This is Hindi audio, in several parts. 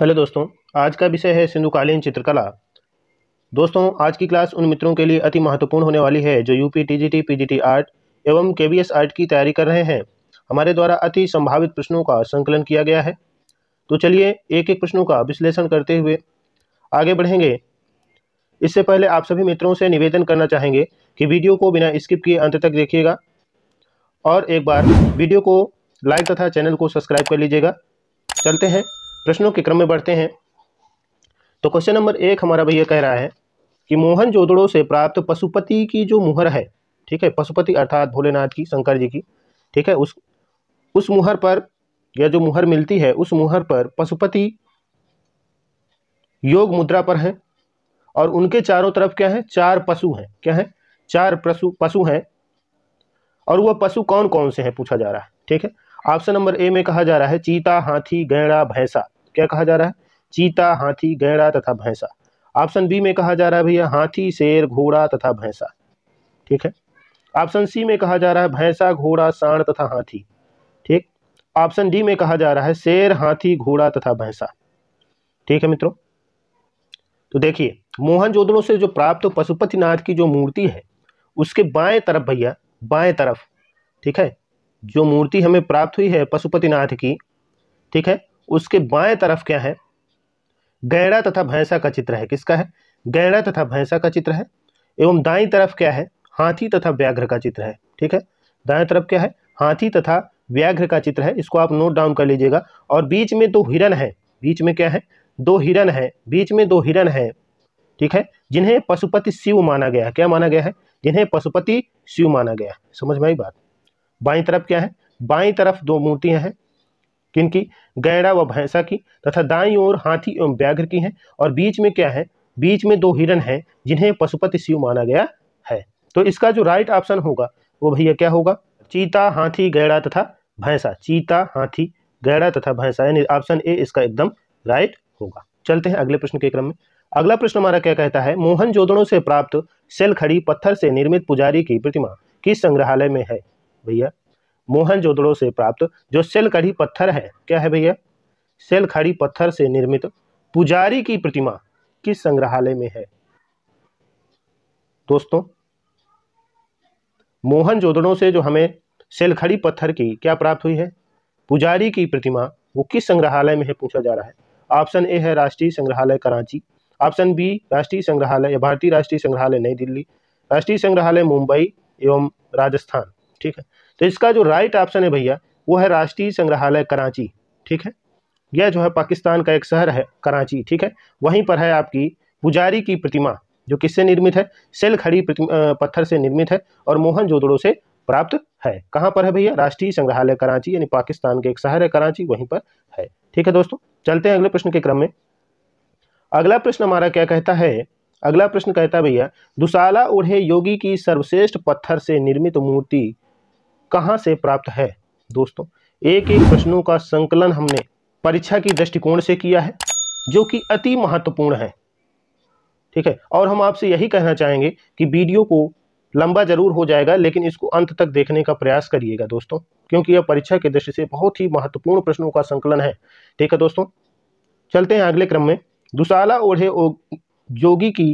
हेलो दोस्तों आज का विषय है सिंधुकालीन चित्रकला दोस्तों आज की क्लास उन मित्रों के लिए अति महत्वपूर्ण होने वाली है जो यूपी टीजीटी पीजीटी आर्ट एवं केबीएस आर्ट की तैयारी कर रहे हैं हमारे द्वारा अति संभावित प्रश्नों का संकलन किया गया है तो चलिए एक एक प्रश्नों का विश्लेषण करते हुए आगे बढ़ेंगे इससे पहले आप सभी मित्रों से निवेदन करना चाहेंगे कि वीडियो को बिना स्किप किए अंत तक देखिएगा और एक बार वीडियो को लाइक तथा चैनल को सब्सक्राइब कर लीजिएगा चलते हैं प्रश्नों के क्रम में बढ़ते हैं तो क्वेश्चन नंबर एक हमारा भैया कह रहा है कि मोहन जोदड़ों से प्राप्त पशुपति की जो मुहर है ठीक है पशुपति अर्थात भोलेनाथ की शंकर जी की ठीक है उस उस मुहर पर या जो मुहर मिलती है उस मुहर पर पशुपति योग मुद्रा पर है और उनके चारों तरफ क्या है चार पशु हैं क्या है चार पशु पशु हैं और वह पशु कौन कौन से हैं पूछा जा रहा है ठीक है ऑप्शन नंबर ए में कहा जा रहा है चीता हाथी गैड़ा भैंसा क्या कहा जा रहा है चीता हाथी गैड़ा तथा भैंसा ऑप्शन बी में कहा जा रहा है भैया हाथी शेर घोड़ा तथा भैंसा ठीक है ऑप्शन सी में कहा जा रहा है भैंसा घोड़ा सांड तथा हाथी ठीक ऑप्शन डी में कहा जा रहा है शेर हाथी घोड़ा तथा भैंसा ठीक है मित्रों तो देखिए मोहन जोदड़ो से जो प्राप्त पशुपतिनाथ की जो मूर्ति है उसके बाएं तरफ भैया बाएं तरफ ठीक है जो मूर्ति हमें प्राप्त हुई है पशुपतिनाथ की ठीक है उसके बाएं तरफ क्या है गैड़ा तथा भैंसा का चित्र है किसका है गैड़ा तथा भैंसा का चित्र है एवं दाई तरफ क्या है हाथी तथा व्याघ्र का चित्र है ठीक है दाएं तरफ क्या है हाथी तथा व्याघ्र का चित्र है इसको आप नोट डाउन कर लीजिएगा और बीच में दो हिरण है बीच में क्या है दो हिरण है बीच में दो हिरण है ठीक है जिन्हें पशुपति शिव माना गया है क्या माना गया है जिन्हें पशुपति शिव माना गया है समझ में आई बात बाई तरफ क्या है बाई तरफ दो मूर्तियां हैं किनकी गैड़ा व भैंसा की तथा दाई ओर हाथी एवं व्याघ्र की है और बीच में क्या है बीच में दो हिरण हैं जिन्हें पशुपति शिव माना गया है तो इसका जो राइट ऑप्शन होगा वो भैया क्या होगा चीता हाथी गैड़ा तथा भैंसा चीता हाथी गैड़ा तथा भैंसा यानी ऑप्शन ए इसका एकदम राइट होगा चलते हैं अगले प्रश्न के क्रम में अगला प्रश्न हमारा क्या कहता है मोहन जोदड़ों से प्राप्त सेल खड़ी पत्थर से निर्मित पुजारी की प्रतिमा किस संग्रहालय में है भैया मोहनजोदड़ो से प्राप्त जो खड़ी पत्थर है क्या है भैया सेलखड़ी पत्थर से निर्मित पुजारी की प्रतिमा किस संग्रहालय में है दोस्तों मोहनजोदड़ो से जो हमें सेलखड़ी पत्थर की क्या प्राप्त हुई है पुजारी की प्रतिमा वो किस संग्रहालय में है पूछा जा रहा है ऑप्शन ए है राष्ट्रीय संग्रहालय कराची ऑप्शन बी राष्ट्रीय संग्रहालय या भारतीय राष्ट्रीय संग्रहालय नई दिल्ली राष्ट्रीय संग्रहालय मुंबई एवं राजस्थान ठीक है तो इसका जो राइट ऑप्शन है भैया वो है राष्ट्रीय संग्रहालय कराची ठीक है यह जो है पाकिस्तान का एक शहर है कराची ठीक है वहीं पर है आपकी पुजारी की प्रतिमा जो किससे निर्मित है सेल खड़ी पत्थर से निर्मित है और मोहन जोदड़ो से प्राप्त है कहाँ पर है भैया राष्ट्रीय संग्रहालय कराची यानी पाकिस्तान के एक शहर है कराची वहीं पर है ठीक है दोस्तों चलते हैं अगले प्रश्न के क्रम में अगला प्रश्न हमारा क्या कहता है अगला प्रश्न कहता है भैया दुशाला उड़े योगी की सर्वश्रेष्ठ पत्थर से निर्मित मूर्ति कहाँ से प्राप्त है दोस्तों एक एक प्रश्नों का संकलन हमने परीक्षा की दृष्टिकोण से किया है जो कि अति महत्वपूर्ण है ठीक है और हम आपसे यही कहना चाहेंगे कि वीडियो को लंबा जरूर हो जाएगा लेकिन इसको अंत तक देखने का प्रयास करिएगा दोस्तों क्योंकि यह परीक्षा की दृष्टि से बहुत ही महत्वपूर्ण प्रश्नों का संकलन है ठीक है दोस्तों चलते हैं अगले क्रम में दुशाला ओढ़े योगी की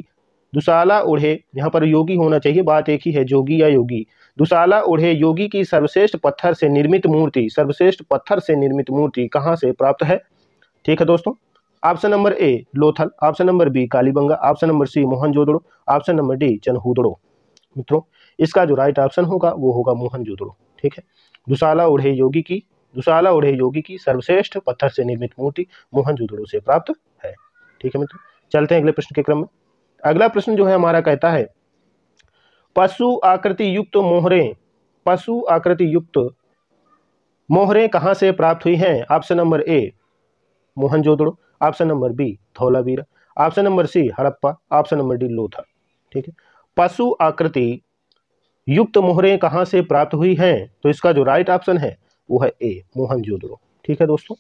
दुशाला ओढ़े यहाँ पर योगी होना चाहिए बात एक ही है जोगी या योगी दुशाला ओढ़े योगी की सर्वश्रेष्ठ पत्थर से निर्मित मूर्ति सर्वश्रेष्ठ पत्थर से निर्मित मूर्ति कहाँ से प्राप्त है ठीक है दोस्तों option number A Lothal option number B Kalibanga option number C Mohenjodaro option number D Chanhudaro मित्रों इसका जो राइट ऑप्शन होगा वो होगा मोहनजोदड़ो ठीक है दुशाला ओढ़े योगी की दुशाला ओढ़े योगी की सर्वश्रेष्ठ पत्थर से निर्मित मूर्ति मोहनजोदड़ो से प्राप्त है ठीक है मित्रों चलते हैं अगले प्रश्न के क्रम में अगला प्रश्न जो है हमारा कहता है पशु आकृति युक्त मोहरें पशु आकृति युक्त मोहरें कहाँ से प्राप्त हुई हैं option number A Mohenjodaro option number B Dholavira option number C Harappa option number D Lothal ठीक है पशु आकृति युक्त मोहरें कहाँ से प्राप्त हुई हैं तो इसका जो राइट ऑप्शन है वो है ए मोहनजोदड़ो ठीक है दोस्तों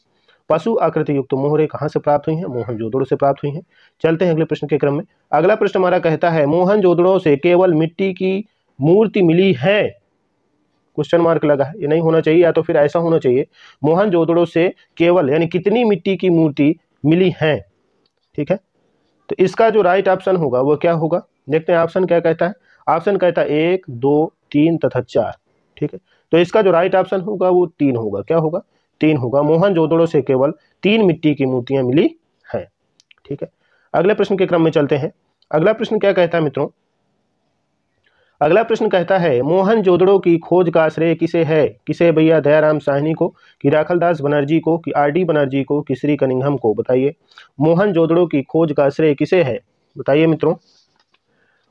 पशु आकृति युक्त मोहरे कहाँ से प्राप्त हुई हैं मोहन जोदड़ो से प्राप्त हुई हैं चलते हैं अगले प्रश्न के क्रम में अगला प्रश्न हमारा कहता है मोहन जोदड़ो से केवल मिट्टी की मूर्ति मिली है क्वेश्चन मार्क लगा है ये नहीं होना चाहिए या तो फिर ऐसा होना चाहिए मोहन जोदड़ो से केवल यानी कितनी मिट्टी की मूर्ति मिली है ठीक है तो इसका जो राइट ऑप्शन होगा वो क्या होगा देखते हैं ऑप्शन क्या कहता है ऑप्शन कहता है एक दो तीन तथा चार ठीक है तो इसका जो राइट ऑप्शन होगा वो तीन होगा क्या होगा तीन होगा मोहन जोदड़ो से केवल तीन मिट्टी की मूर्तियां मिली हैं ठीक है अगले प्रश्न के क्रम में चलते हैं अगला प्रश्न क्या कहता है मित्रों अगला प्रश्न कहता है मोहन जोदड़ो की खोज का श्रेय किसे है किसे भैया दयाराम साहनी को कि राखलदास बनर्जी को कि आर डी बनर्जी को कि श्री कनिंगम को बताइए मोहन जोदड़ो की खोज का श्रेय किसे है बताइए मित्रों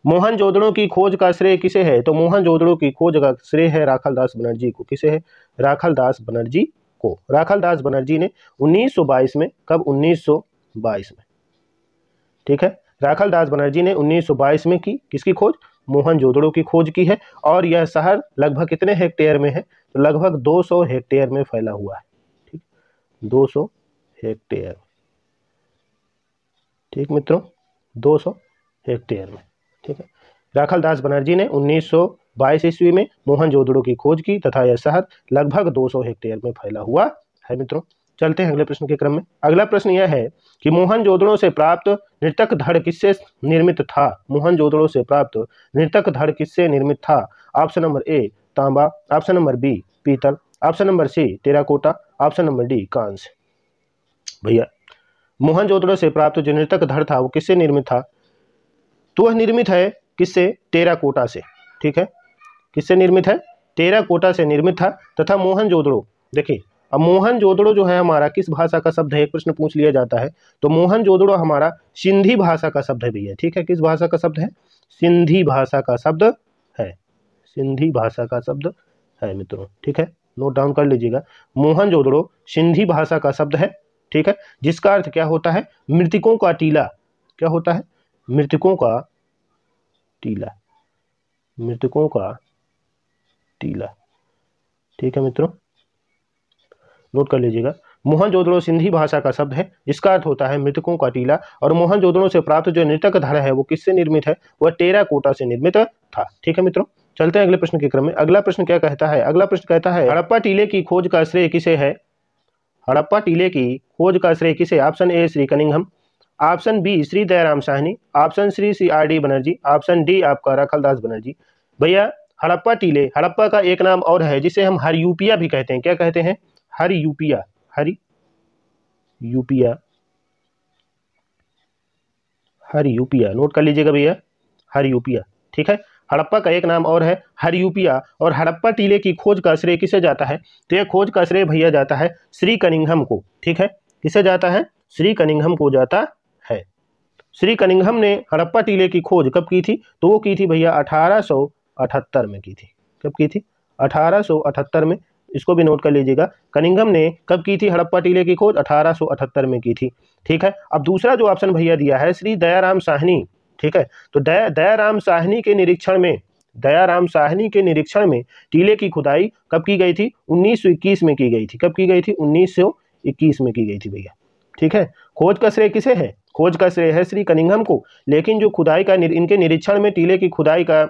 मोहन जोदड़ो की खोज का श्रेय किसे है तो मोहन जोदड़ो की खोज का श्रेय है राखलदास बनर्जी को किसे है राखलदास बनर्जी को राखल दास बनर्जी ने 1922 में कब 1922 में ठीक है राखल दास बनर्जी ने 1922 में की किसकी खोज मोहन जोदड़ो की खोज की है और यह शहर लगभग कितने हेक्टेयर में है तो लगभग 200 हेक्टेयर में फैला हुआ है ठीक 200 हेक्टेयर ठीक मित्रों 200 हेक्टेयर में ठीक है राखल दास बनर्जी ने 1900 बाईस ईस्वी में मोहन जोदड़ो की खोज की तथा यह शहर लगभग 200 हेक्टेयर में फैला हुआ है मित्रों चलते हैं अगले प्रश्न के क्रम में अगला प्रश्न यह है कि मोहन जोदड़ो से प्राप्त नृतक धड़ किससे निर्मित था मोहन जोदड़ो से प्राप्त नृतक धड़ किससे निर्मित था ऑप्शन नंबर ए तांबा ऑप्शन नंबर बी पीतल option number C terracotta option number D कांस भैया मोहन जोदड़ो से प्राप्त जो नृतक धड़ था वो किससे निर्मित था तो वह निर्मित है किससे टेराकोटा से ठीक है किससे निर्मित है तेरा कोटा से निर्मित था तथा मोहन जोदड़ो देखिए अब मोहन जोदड़ो जो है हमारा किस भाषा का शब्द है प्रश्न पूछ लिया जाता है तो मोहन जोदड़ो हमारा सिंधी भाषा का शब्द भी है ठीक है किस भाषा का शब्द है सिंधी भाषा का शब्द है सिंधी भाषा का शब्द है मित्रों ठीक है नोट डाउन कर लीजिएगा मोहन जोदड़ो सिंधी भाषा का शब्द है ठीक है जिसका अर्थ क्या होता है मृतकों का टीला क्या होता है मृतकों का टीला मृतकों का तीला ठीक है मित्रों नोट कर लीजिएगा मोहनजोदड़ो सिंधी भाषा का शब्द है इसका अर्थ होता है मृतकों का टीला और मोहनजोदड़ो से प्राप्त जो नृतक धारा है वो किससे निर्मित है वह टेरा कोटा से निर्मित था ठीक है मित्रों चलते हैं अगले प्रश्न के क्रम में अगला प्रश्न क्या कहता है अगला प्रश्न कहता है हड़प्पा टीले की खोज का श्रेय किसे है हड़प्पा टीले की खोज का श्रेय किसे option A Shri Cunningham option B Shri Dayaram Sahni option Shri Shri R D Banerjee option D आपका राखल दास बनर्जी भैया हड़प्पा टीले हड़प्पा का एक नाम और है जिसे हम हरयूपिया भी कहते हैं क्या कहते हैं हर यूपिया हरी यूपिया हर यूपिया नोट कर लीजिएगा भैया हर यूपिया ठीक है हड़प्पा का एक नाम और है हरयूपिया और हड़प्पा टीले की खोज का श्रेय किसे जाता है तो यह खोज का श्रेय भैया जाता है श्री कनिंगम को ठीक है किसे जाता है श्री कनिंगम को जाता है श्री कनिंगम ने हड़प्पा टीले की खोज कब की थी तो वो की थी भैया अठारह सौ 1878 में की थी कब की थी 1878 में इसको भी नोट कर लीजिएगा कनिंगम ने कब की थी हड़प्पा टीले की खोज 1878 में की थी ठीक है अब दूसरा जो ऑप्शन भैया दिया है श्री दयाराम साहनी ठीक है तो दया दयाराम साहनी के निरीक्षण में दयाराम साहनी के निरीक्षण में टीले की खुदाई कब की गई थी उन्नीस में की गई थी कब की गई थी उन्नीस में की गई थी भैया ठीक है खोज का श्रेय किसे है खोज का श्रेय है श्री कनिंगम को लेकिन जो खुदाई का निर, इनके निरीक्षण में टीले की खुदाई का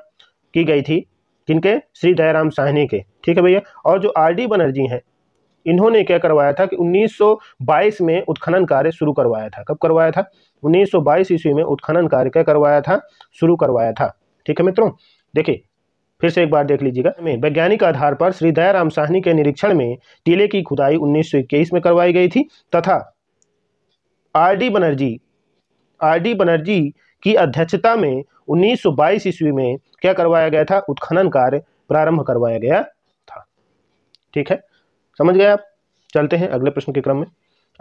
की गई थी जिनके श्री दयाराम साहनी के ठीक है भैया और जो आर डी बनर्जी हैं इन्होंने क्या करवाया था कि 1922 में उत्खनन कार्य शुरू करवाया था कब करवाया था 1922 ईस्वी में उत्खनन कार्य क्या करवाया था शुरू करवाया था ठीक है मित्रों देखिए फिर से एक बार देख लीजिएगा में वैज्ञानिक आधार पर श्री दयाराम साहनी के निरीक्षण में टीले की खुदाई उन्नीस में करवाई गई थी तथा R D Banerjee R D Banerjee की अध्यक्षता में 1922 ईस्वी में क्या करवाया गया था उत्खनन कार्य प्रारंभ करवाया गया था ठीक है समझ गए आप चलते हैं अगले प्रश्न के क्रम में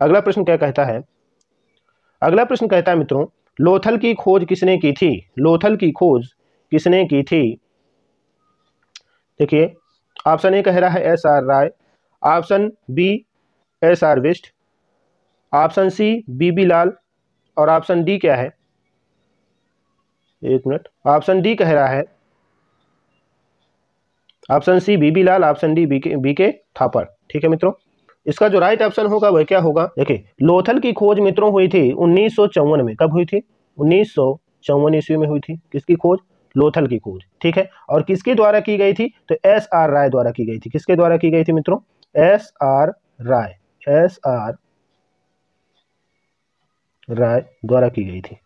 अगला प्रश्न क्या कहता है अगला प्रश्न कहता है मित्रों लोथल की खोज किसने की थी लोथल की खोज किसने की थी देखिए ऑप्शन ए कह रहा है S R Rai option B S R Bisht option C B B Lal और ऑप्शन डी क्या है एक मिनट ऑप्शन डी कह रहा है option C B B Lal option D B K B K Thapar ठीक है मित्रों इसका जो राइट ऑप्शन होगा वह क्या होगा देखिए लोथल की खोज मित्रों हुई थी उन्नीस में कब हुई थी उन्नीस ईस्वी में हुई थी किसकी खोज लोथल की खोज ठीक है और किसके द्वारा की गई थी तो एस आर राय द्वारा की गई थी किसके द्वारा की गई थी मित्रों S R Rai S R Rai द्वारा की गई थी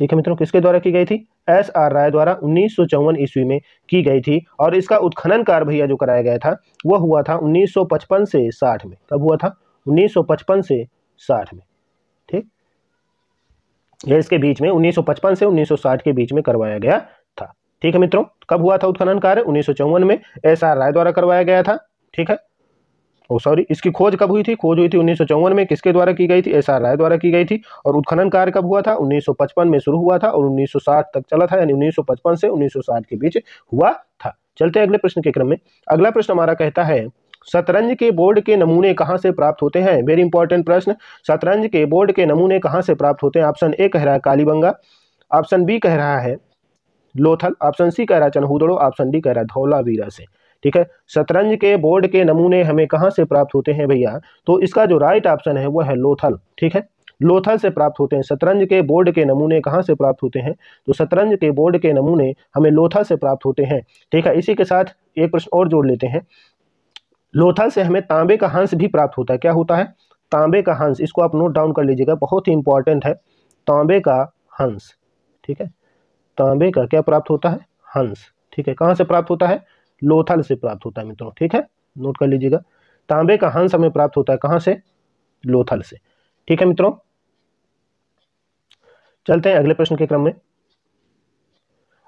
ठीक है मित्रों किसके द्वारा की गई थी एस आर राय द्वारा उन्नीस ईस्वी में की गई थी और इसका उत्खनन कार्य भैया जो कराया गया था वह हुआ था 1955 से 60 में कब हुआ था 1955 से 60 में ठीक यह इसके बीच में 1955 से 1960 के बीच में करवाया गया था ठीक है मित्रों कब हुआ था उत्खनन कार्य उन्नीस में एस आर राय द्वारा करवाया गया था ठीक है ओ सॉरी इसकी खोज कब हुई थी खोज हुई थी उन्नीस में किसके द्वारा की गई थी एस आर राय द्वारा की गई थी और उत्खनन कार्य कब हुआ था 1955 में शुरू हुआ था और 1960 तक चला था यानी 1955 से 1960 के बीच हुआ था चलते हैं अगले प्रश्न के क्रम में अगला प्रश्न हमारा कहता है शतरंज के बोर्ड के नमूने कहाँ से प्राप्त होते हैं वेरी इंपॉर्टेंट प्रश्न शतरंज के बोर्ड के नमूने कहाँ से प्राप्त होते हैं ऑप्शन ए कह रहा है कालीबंगा ऑप्शन बी कह रहा है लोथल ऑप्शन सी कह रहा है चनहूदड़ो ऑप्शन डी कह रहा है धौलावीरा से ठीक है शतरंज के बोर्ड के नमूने हमें कहाँ से प्राप्त होते हैं भैया तो इसका जो राइट ऑप्शन है वो है लोथल ठीक है लोथल से प्राप्त होते हैं शतरंज के बोर्ड के नमूने कहाँ से प्राप्त होते हैं तो शतरंज के बोर्ड के नमूने हमें लोथल से प्राप्त होते हैं ठीक है इसी के साथ एक प्रश्न और जोड़ लेते हैं लोथल से हमें तांबे का हंस भी प्राप्त होता है क्या होता है तांबे का हंस इसको आप नोट डाउन कर लीजिएगा बहुत ही इंपॉर्टेंट है तांबे का हंस ठीक है तांबे का क्या प्राप्त होता है हंस ठीक है कहाँ से प्राप्त होता है लोथल से प्राप्त होता है मित्रों ठीक है नोट कर लीजिएगा तांबे का हंस हमें प्राप्त होता है कहां से लोथल से ठीक है मित्रों चलते हैं अगले प्रश्न के क्रम में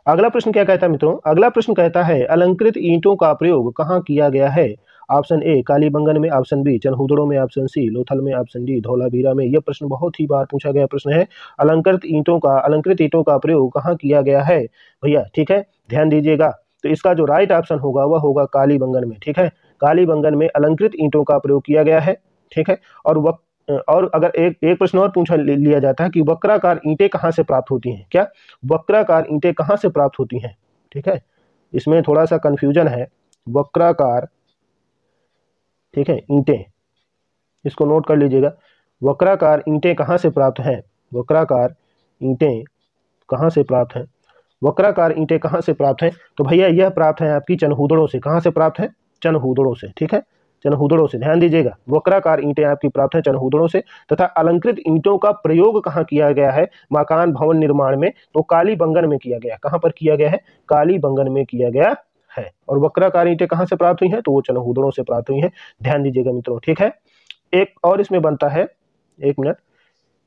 अगला प्रश्न क्या कहता है मित्रों अगला प्रश्न कहता है अलंकृत ईंटों का प्रयोग कहाँ किया गया है ऑप्शन ए कालीबंगन में ऑप्शन बी चनहुदड़ों में ऑप्शन सी लोथल में ऑप्शन डी धौलाभीरा में यह प्रश्न बहुत ही बार पूछा गया प्रश्न है अलंकृत ईंटों का अलंकृत ईंटों का प्रयोग कहाँ किया गया है भैया ठीक है ध्यान दीजिएगा तो इसका जो राइट ऑप्शन होगा वह होगा काली बंगन में ठीक है काली बंगन में अलंकृत ईंटों का प्रयोग किया गया है ठीक है और वक और अगर एक एक प्रश्न और पूछा लिया जाता है कि वक्राकार ईंटें कहाँ से प्राप्त होती हैं क्या वक्राकार ईंटें कहाँ से प्राप्त होती हैं ठीक है इसमें थोड़ा सा कन्फ्यूजन है वक्राकार ठीक है ईंटें इसको नोट कर लीजिएगा वक्राकार ईंटें कहाँ से प्राप्त हैं वक्राकार ईंटें कहाँ से प्राप्त हैं वक्राकार ईंटें कहाँ से प्राप्त हैं तो भैया यह प्राप्त हैं आपकी चनहूदड़ों से कहाँ से प्राप्त हैं चनहूदड़ों से ठीक है चनहूदड़ों से ध्यान दीजिएगा वक्राकार ईंटें आपकी प्राप्त हैं चनहूदड़ों से तथा अलंकृत ईंटों का प्रयोग कहाँ किया गया है मकान भवन निर्माण में तो काली बंगन में किया गया कहाँ पर किया गया है काली बंगन में किया गया है और वक्राकार ईंटें कहाँ से प्राप्त हुई हैं तो वो चनहूदड़ों से प्राप्त हुई हैं ध्यान दीजिएगा मित्रों ठीक है एक और इसमें बनता है एक मिनट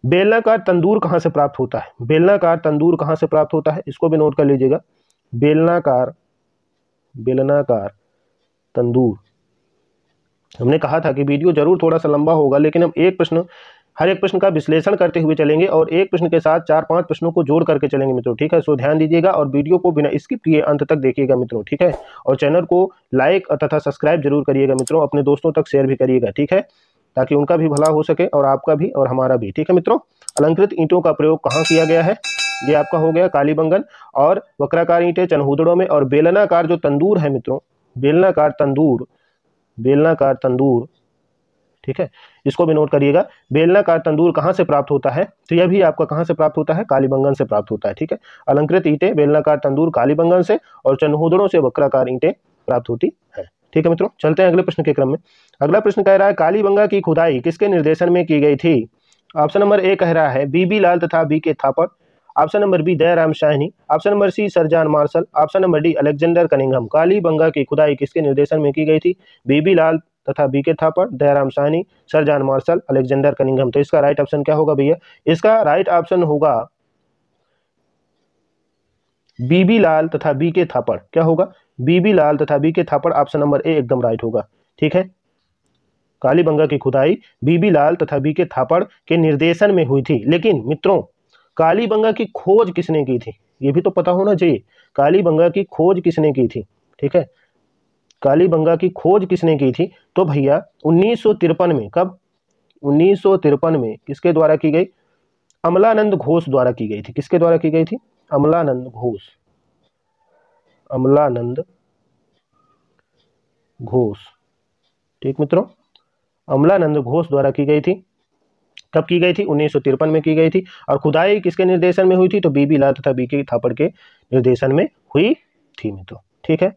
बेलनाकार तंदूर कहाँ से प्राप्त होता है बेलनाकार तंदूर कहाँ से प्राप्त होता है इसको भी नोट कर लीजिएगा बेलनाकार बेलनाकार तंदूर हमने कहा था कि वीडियो जरूर थोड़ा सा लंबा होगा लेकिन हम एक प्रश्न हर एक प्रश्न का विश्लेषण करते हुए चलेंगे और एक प्रश्न के साथ चार पांच प्रश्नों को जोड़ करके चलेंगे मित्रों ठीक है सो ध्यान दीजिएगा और वीडियो को बिना स्किप किए अंत तक देखिएगा मित्रों ठीक है और चैनल को लाइक तथा सब्सक्राइब जरूर करिएगा मित्रों अपने दोस्तों तक शेयर भी करिएगा ठीक है ताकि उनका भी भला हो सके और आपका भी और हमारा भी ठीक है मित्रों अलंकृत ईंटों का प्रयोग कहाँ किया गया है ये आपका हो गया कालीबंगन और वक्राकार ईंटें चनहुदड़ों में और बेलनाकार जो तंदूर है मित्रों बेलनाकार तंदूर बेलनाकार तंदूर ठीक है इसको भी नोट करिएगा बेलनाकार तंदूर कहाँ से प्राप्त होता है तो यह भी आपका कहाँ से प्राप्त होता है कालीबंगन से प्राप्त होता है ठीक है अलंकृत ईंटें बेलनाकार तंदूर कालीबंगन से और चनहुदड़ों से वक्राकार ईंटें प्राप्त होती हैं ठीक है मित्रों चलते हैं अगले प्रश्न के क्रम में अगला प्रश्न कह रहा है कालीबंगा की खुदाई किसके निर्देशन में की गई थी ऑप्शन नंबर ए कह रहा है बी बी लाल तथा B K Thapar option number B Dayaram Sahni option number C sir John Marshall option number D Alexander Cunningham Kalibanga की खुदाई किसके निर्देशन में की गई थी बीबी लाल तथा B K K Thapar Dayaram Sahni sir John Marshall Alexander Cunningham तो इसका राइट ऑप्शन क्या होगा भैया इसका राइट ऑप्शन होगा बीबी लाल तथा बीके के थापर क्या होगा बीबी लाल तथा बी के थापड़ ऑप्शन नंबर ए एकदम राइट होगा ठीक है कालीबंगा की खुदाई बीबी लाल तथा बी के थापड़ के निर्देशन में हुई थी लेकिन मित्रों कालीबंगा की खोज किसने की थी ये भी तो पता होना चाहिए कालीबंगा की खोज किसने की थी ठीक है कालीबंगा की खोज किसने की थी तो भैया उन्नीस में कब उन्नीस में किसके द्वारा की गई अमलानंद घोष द्वारा की गई थी किसके द्वारा की गई थी अमलानंद घोष अमलानंद घोष ठीक मित्रों अमलानंद घोष द्वारा की गई थी कब की गई थी उन्नीस में की गई थी और खुदाई किसके निर्देशन में हुई थी तो बीबी ला तथा बीके थापड़ के निर्देशन में हुई थी मित्रों ठीक है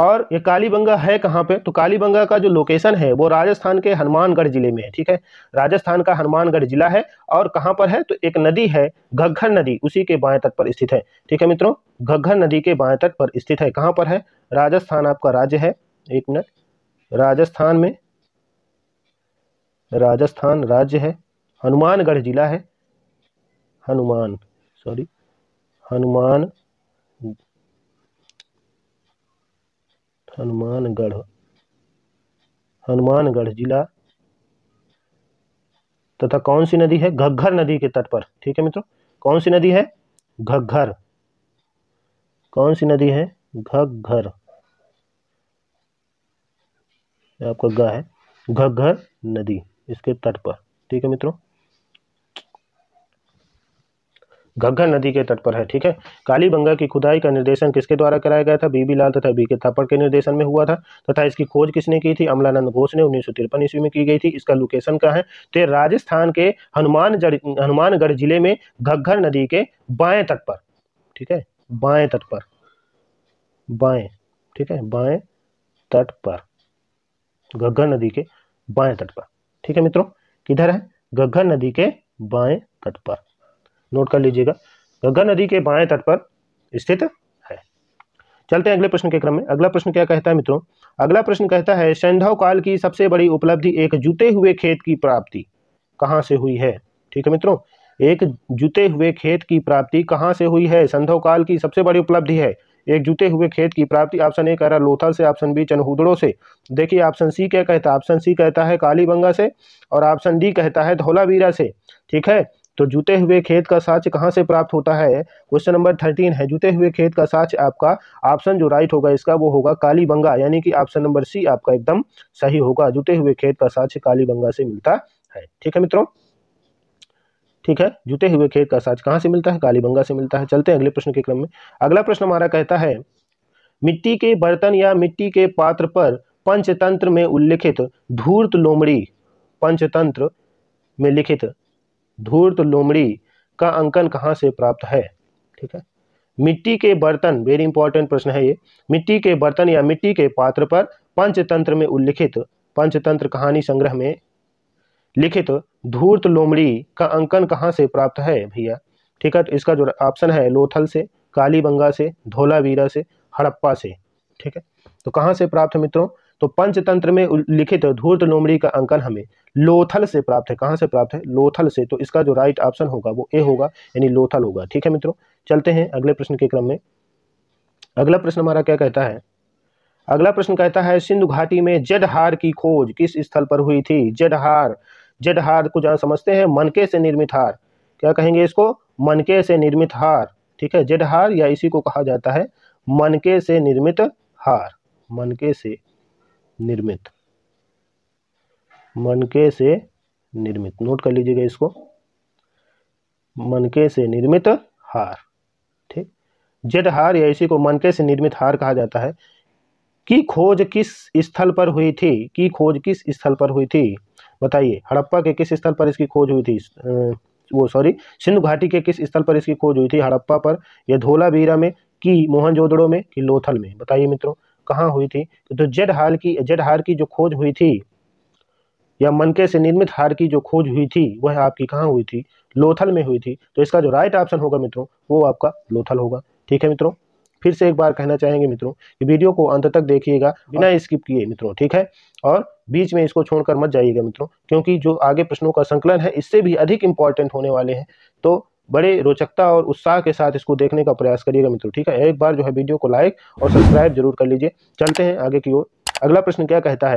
और ये कालीबंगा है कहाँ पे तो कालीबंगा का जो लोकेशन है वो राजस्थान के हनुमानगढ़ जिले में है ठीक है राजस्थान का हनुमानगढ़ जिला है और कहाँ पर है तो एक नदी है घग्घर नदी उसी के बाएं तट पर स्थित है ठीक है मित्रों घग्घर नदी के बाएं तट पर स्थित है कहाँ पर है राजस्थान आपका राज्य है एक मिनट राजस्थान में राजस्थान राज्य है हनुमानगढ़ जिला है हनुमान सॉरी हनुमान हनुमानगढ़ हनुमानगढ़ जिला तथा कौन सी नदी है घग्घर नदी के तट पर ठीक है मित्रों कौन सी नदी है घग्घर कौन सी नदी है घग्घर आपका गा है घग्घर नदी इसके तट पर ठीक है मित्रों घग्घर नदी के तट पर है ठीक है काली बंगा की खुदाई का निर्देशन किसके द्वारा कराया गया था बीबी लाल तथा बी के थप्पड़ के निर्देशन में हुआ था तथा इसकी खोज किसने की थी अमलानंद घोष ने उन्नीस ईस्वी में की गई थी इसका लोकेशन का है तो राजस्थान के हनुमान हनुमानगढ़ जिले में घग्घर नदी के बाएं तट पर ठीक है बाएं तट पर बाएं ठीक है बाएं तट पर घग्घर नदी के बाएं तट पर ठीक है मित्रों किधर है घग्घर नदी के बाएं तट पर नोट कर लीजिएगा गंगा नदी के बाएं तट पर स्थित है चलते हैं अगले प्रश्न के क्रम में अगला प्रश्न क्या कहता है मित्रों अगला प्रश्न कहता है सैंधव काल की सबसे बड़ी उपलब्धि एक जुते हुए खेत की प्राप्ति कहाँ से हुई है ठीक है मित्रों एक जुते हुए खेत की प्राप्ति कहाँ से हुई है संधव काल की सबसे बड़ी उपलब्धि है एक जुते हुए खेत की प्राप्ति ऑप्शन ए कह रहा लोथल से ऑप्शन बी चनहुदड़ों से देखिए ऑप्शन सी क्या कहता है ऑप्शन सी कहता है कालीबंगा से और ऑप्शन डी कहता है धौलावीरा से ठीक है तो जुते हुए खेत का साच कहाँ से प्राप्त होता है क्वेश्चन नंबर थर्टीन है जुते हुए खेत का साच आपका ऑप्शन जो राइट होगा इसका वो होगा काली बंगा यानी कि ऑप्शन नंबर सी आपका एकदम सही होगा जुते हुए खेत का साच काली बंगा से मिलता है ठीक है मित्रों ठीक है जुते हुए खेत का साक्ष कहाँ से मिलता है कालीबंगा से मिलता है चलते हैं अगले प्रश्न के क्रम में अगला प्रश्न हमारा कहता है मिट्टी के बर्तन या मिट्टी के पात्र पर पंचतंत्र में उल्लिखित धूर्त लोमड़ी पंचतंत्र में लिखित धूर्त लोमड़ी का अंकन कहाँ से प्राप्त है ठीक है मिट्टी के बर्तन वेरी इंपॉर्टेंट प्रश्न है ये मिट्टी के बर्तन या मिट्टी के पात्र पर पंचतंत्र में उल्लिखित पंचतंत्र कहानी संग्रह में लिखित धूर्त लोमड़ी का अंकन कहाँ से प्राप्त है भैया ठीक है तो इसका जो ऑप्शन है लोथल से कालीबंगा से धोलावीरा से हड़प्पा से ठीक है तो कहाँ से प्राप्त है मित्रों तो पंचतंत्र में लिखित धूर्त लोमड़ी का अंकन हमें लोथल से प्राप्त है कहाँ से प्राप्त है लोथल से तो इसका जो राइट ऑप्शन होगा वो ए होगा यानी लोथल होगा ठीक है मित्रों चलते हैं अगले प्रश्न के क्रम में अगला प्रश्न हमारा क्या कहता है अगला प्रश्न कहता है सिंधु घाटी में जडहार की खोज किस स्थल पर हुई थी जडहार जडहार को जहां समझते हैं मनके से निर्मित हार क्या कहेंगे इसको मनके से निर्मित हार ठीक है जडहार या इसी को कहा जाता है मनके से निर्मित हार मनके से निर्मित मनके से निर्मित नोट कर लीजिएगा इसको मनके से निर्मित हार ठीक जेट हार या इसी को मनके से निर्मित हार कहा जाता है की खोज किस स्थल पर हुई थी की खोज किस स्थल पर हुई थी बताइए हड़प्पा के किस स्थल पर इसकी खोज हुई थी वो सॉरी सिंधु घाटी के किस स्थल पर इसकी खोज हुई थी हड़प्पा पर यह धोला बीरा में कि मोहनजोदड़ो में कि लोथल में बताइए मित्रों कहाँ हुई थी तो जेड हार की जेड हार की जो खोज हुई थी या मनके से निर्मित हार की जो खोज हुई थी वह आपकी कहाँ हुई थी लोथल में हुई थी तो इसका जो राइट ऑप्शन होगा मित्रों वो आपका लोथल होगा ठीक है मित्रों फिर से एक बार कहना चाहेंगे मित्रों कि वीडियो को अंत तक देखिएगा बिना स्किप हाँ। किए मित्रों ठीक है और बीच में इसको छोड़कर मत जाइएगा मित्रों क्योंकि जो आगे प्रश्नों का संकलन है इससे भी अधिक इंपॉर्टेंट होने वाले हैं तो बड़े रोचकता और उत्साह के साथ इसको देखने का प्रयास करिएगा मित्रों ठीक है एक बार जो है वीडियो को लाइक और सब्सक्राइब जरूर कर लीजिए चलते हैं आगे की ओर अगला प्रश्न क्या कहता है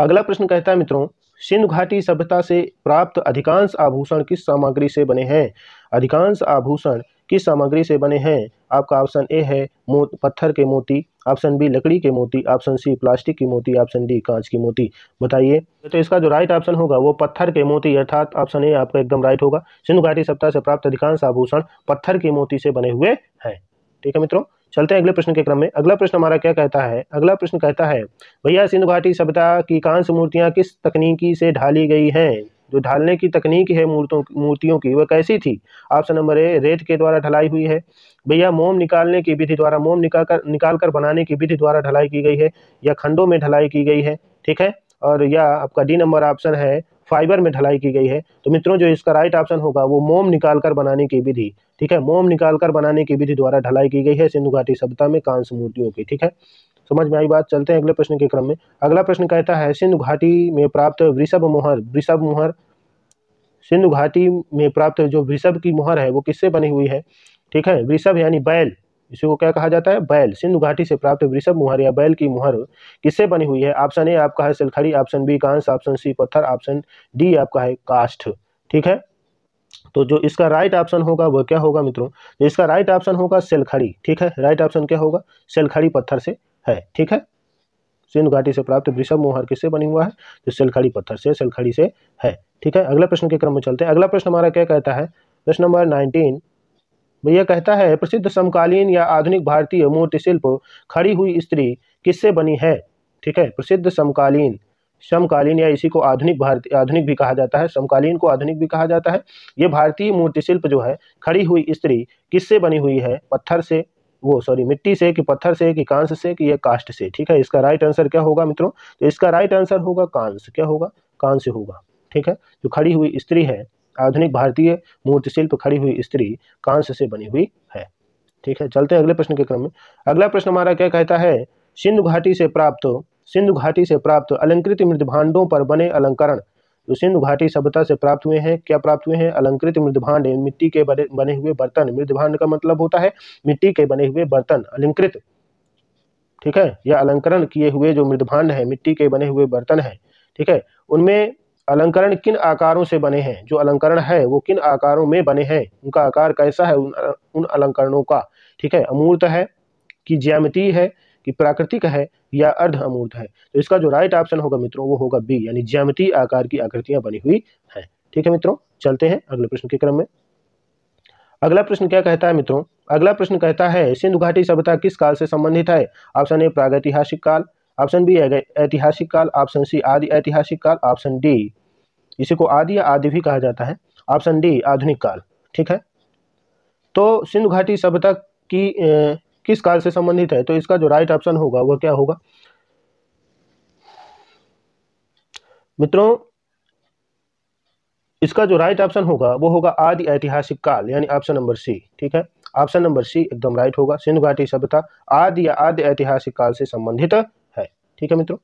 अगला प्रश्न कहता है मित्रों सिंधु घाटी सभ्यता से प्राप्त अधिकांश आभूषण किस सामग्री से बने हैं अधिकांश आभूषण किस सामग्री से बने हैं आपका ऑप्शन ए है पत्थर के मोती ऑप्शन बी लकड़ी के मोती ऑप्शन सी प्लास्टिक की मोती ऑप्शन डी कांच की मोती बताइए तो इसका जो राइट ऑप्शन होगा वो पत्थर के मोती अर्थात ऑप्शन ए आपका एकदम राइट होगा सिंधु घाटी सप्ताह से प्राप्त अधिकांश आभूषण पत्थर के मोती से बने हुए हैं ठीक है मित्रों चलते हैं अगले प्रश्न के क्रम में अगला प्रश्न हमारा क्या कहता है अगला प्रश्न कहता है भैया सिंधु घाटी सभ्यता की कांस्य मूर्तियां किस तकनीकी से ढाली गई हैं जो ढालने की तकनीक है मूर्तों मूर्तियों की वह कैसी थी ऑप्शन नंबर ए रेत के द्वारा ढलाई हुई है भैया मोम निकालने की विधि द्वारा मोम निकाल कर निकाल कर बनाने की विधि द्वारा ढलाई की गई है या खंडों में ढलाई की गई है ठीक है और या आपका डी नंबर ऑप्शन है फाइबर में ढलाई की गई है तो मित्रों जो इसका राइट ऑप्शन होगा वो मोम निकाल कर बनाने की विधि ठीक है मोम निकाल कर बनाने की विधि द्वारा ढलाई की गई है सिंधु घाटी सभ्यता में कांस मूर्तियों की ठीक है समझ में आई बात चलते हैं अगले प्रश्न के क्रम में अगला प्रश्न कहता है सिंधु घाटी में प्राप्त वृषभ मोहर वृषभ मोहर सिंधु घाटी में प्राप्त जो वृषभ की मोहर है वो किससे बनी हुई है ठीक है वृषभ यानी बैल इसी को क्या कहा जाता है बैल सिंधु घाटी से प्राप्त वृषभ मुहर या बैल की मुहर किससे बनी हुई है ऑप्शन ए आपका है सिलखड़ी ऑप्शन बी कांस ऑप्शन सी पत्थर ऑप्शन डी आपका है कास्ट ठीक है तो जो इसका राइट ऑप्शन होगा वह क्या होगा मित्रों इसका राइट ऑप्शन होगा सिलखड़ी ठीक है राइट ऑप्शन क्या होगा सिलखड़ी पत्थर से है ठीक है सिंधु घाटी से प्राप्त वृषभ मोहर किससे बनी हुआ है तो सेलखड़ी पत्थर से सेलखड़ी से है ठीक है अगला प्रश्न के क्रम में चलते हैं अगला प्रश्न हमारा क्या कहता है प्रश्न नंबर नाइनटीन भैया कहता है प्रसिद्ध समकालीन या आधुनिक भारतीय मूर्ति शिल्प खड़ी हुई स्त्री किससे बनी है ठीक है प्रसिद्ध समकालीन समकालीन या इसी को आधुनिक भारतीय आधुनिक भी कहा जाता है समकालीन को आधुनिक भी कहा जाता है ये भारतीय मूर्ति शिल्प जो है खड़ी हुई स्त्री किससे बनी हुई है पत्थर से वो सॉरी मिट्टी से कि पत्थर से कि कांस से कि ये कास्ट से ठीक है इसका राइट आंसर क्या होगा मित्रों तो इसका राइट आंसर होगा कांस क्या होगा कांस होगा ठीक है जो खड़ी हुई स्त्री है आधुनिक भारतीय मूर्तिशिल्प खड़ी हुई स्त्री कांस से बनी हुई है ठीक है चलते हैं अगले प्रश्न के क्रम में अगला प्रश्न हमारा क्या कहता है सिंधु घाटी से प्राप्त सिंधु घाटी से प्राप्त अलंकृत मृदभांडों पर बने अलंकरण जो सिंधु घाटी सभ्यता से प्राप्त हुए हैं क्या प्राप्त हुए हैं अलंकृत मृदभांड मिट्टी के बने हुए बर्तन मृदभांड का मतलब होता है मिट्टी के बने हुए बर्तन अलंकृत ठीक है या अलंकरण किए हुए जो मृदभांड है मिट्टी के बने हुए बर्तन है ठीक है उनमें अलंकरण किन आकारों से बने हैं जो अलंकरण है वो किन आकारों में बने हैं उनका आकार कैसा है उन उन अलंकरणों का ठीक है अमूर्त है कि ज्यामिति है कि प्राकृतिक है या अर्ध अमूर्त है तो इसका जो राइट ऑप्शन होगा मित्रों वो होगा बी यानी ज्यामिति आकार की आकृतियां बनी हुई है ठीक है मित्रों चलते हैं अगले प्रश्न के क्रम में अगला प्रश्न क्या कहता है मित्रों अगला प्रश्न कहता है सिंधु घाटी सभ्यता किस काल से संबंधित है ऑप्शन ए प्रागैतिहासिक काल ऑप्शन बी ऐतिहासिक काल ऑप्शन सी आदि ऐतिहासिक काल ऑप्शन डी इसी को आदि या आदि भी कहा जाता है ऑप्शन डी आधुनिक काल ठीक है तो सिंधु घाटी सभ्यता की किस काल से संबंधित है तो इसका जो राइट ऑप्शन होगा वह क्या होगा मित्रों इसका जो राइट ऑप्शन होगा वो होगा आदि ऐतिहासिक काल यानी ऑप्शन नंबर सी ठीक है ऑप्शन नंबर सी एकदम राइट होगा सिंधु घाटी सभ्यता आदि या आदि ऐतिहासिक काल से संबंधित है ठीक है मित्रों